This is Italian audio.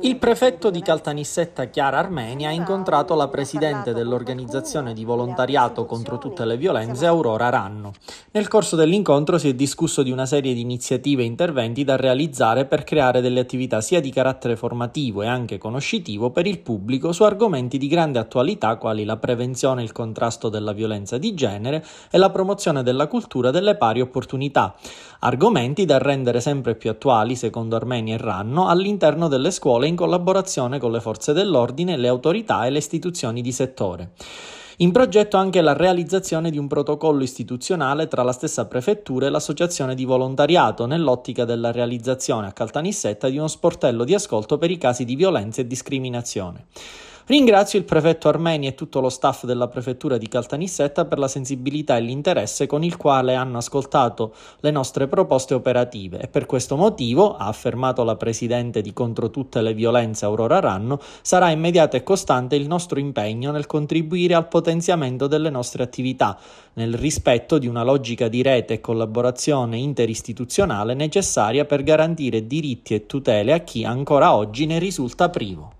Il prefetto di eh? Caltanissetta Chiara Armenia ha incontrato la presidente dell'organizzazione di volontariato contro tutte le violenze Aurora Ranno. Nel corso dell'incontro si è discusso di una serie di iniziative e interventi da realizzare per creare delle attività sia di carattere formativo e anche conoscitivo per il pubblico su argomenti di grande attualità quali la prevenzione e il contrasto della violenza di genere e la promozione della cultura delle pari opportunità, argomenti da rendere sempre più attuali secondo Armenia e Ranno all'interno delle scuole in collaborazione con le forze dell'ordine, le autorità e le istituzioni di settore. In progetto anche la realizzazione di un protocollo istituzionale tra la stessa prefettura e l'associazione di volontariato nell'ottica della realizzazione a Caltanissetta di uno sportello di ascolto per i casi di violenza e discriminazione. Ringrazio il prefetto Armeni e tutto lo staff della prefettura di Caltanissetta per la sensibilità e l'interesse con il quale hanno ascoltato le nostre proposte operative e per questo motivo, ha affermato la presidente di Contro tutte le violenze Aurora Ranno, sarà immediato e costante il nostro impegno nel contribuire al potenziamento delle nostre attività, nel rispetto di una logica di rete e collaborazione interistituzionale necessaria per garantire diritti e tutele a chi ancora oggi ne risulta privo.